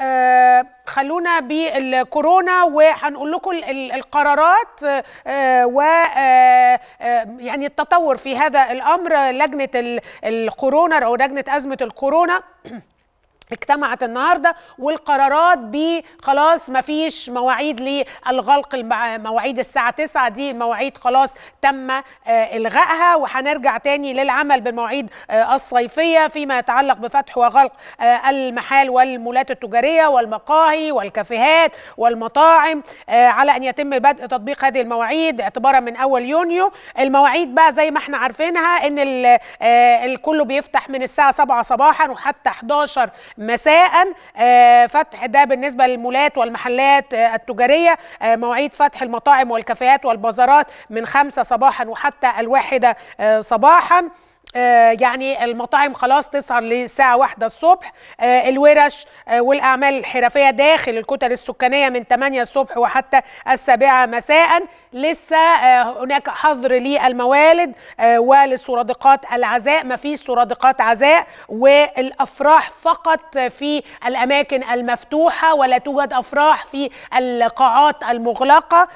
آه، خلونا بالكورونا وهنقول لكم القرارات آه، و آه، يعني التطور في هذا الامر لجنه الكورونا او لجنه ازمه الكورونا اجتمعت النهارده والقرارات ب خلاص ما فيش مواعيد للغلق مواعيد الساعه 9 دي المواعيد خلاص تم آه، الغائها وهنرجع تاني للعمل بالمواعيد آه، الصيفيه فيما يتعلق بفتح وغلق آه، المحال والمولات التجاريه والمقاهي والكافيهات والمطاعم على ان يتم بدء تطبيق هذه المواعيد اعتبارا من اول يونيو المواعيد بقى زي ما احنا عارفينها ان الكل بيفتح من الساعه 7 صباحا وحتى 11 مساء آه، فتح ده بالنسبه للمولات والمحلات آه، التجاريه آه، مواعيد فتح المطاعم والكافيهات والبازارات من 5 صباحا وحتى الواحده صباحا آه، يعني المطاعم خلاص تسهر لساعة واحدة الصبح آه، الورش آه، والأعمال الحرفية داخل الكتل السكانية من 8 الصبح وحتى السابعة مساء لسه هناك حظر للموالد ولسرادقات العزاء ما فيش سرادقات عزاء والأفراح فقط في الأماكن المفتوحة ولا توجد أفراح في القاعات المغلقة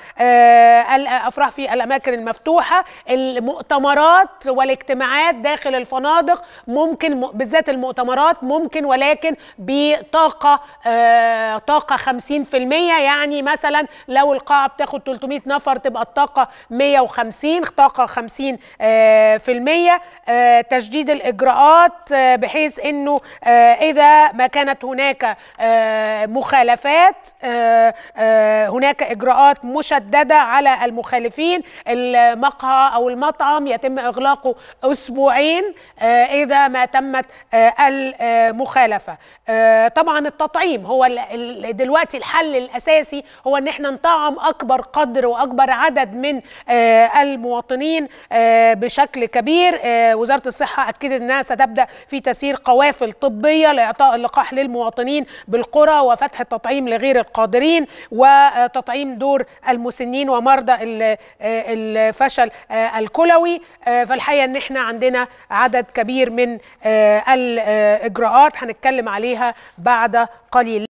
الأفراح في الأماكن المفتوحة المؤتمرات والاجتماعات ده داخل الفنادق ممكن بالذات المؤتمرات ممكن ولكن بطاقه آه طاقه 50% يعني مثلا لو القاعه بتاخد 300 نفر تبقى الطاقه 150 طاقه 50% آه في المية آه تشديد الاجراءات آه بحيث انه آه اذا ما كانت هناك آه مخالفات آه آه هناك اجراءات مشدده على المخالفين المقهى او المطعم يتم اغلاقه اسبوع أسبوعين آه، إذا ما تمت آه، المخالفة آه، طبعا التطعيم هو دلوقتي الحل الأساسي هو أن احنا نطعم أكبر قدر وأكبر عدد من المواطنين بشكل كبير وزارة الصحة أكدت أنها ستبدأ في تسيير قوافل طبية لإعطاء اللقاح للمواطنين بالقرى وفتح التطعيم لغير القادرين وتطعيم دور المسنين ومرضى الفشل الكلوي فالحقيقة أن احنا عندنا عدد كبير من آه، الإجراءات هنتكلم عليها بعد قليل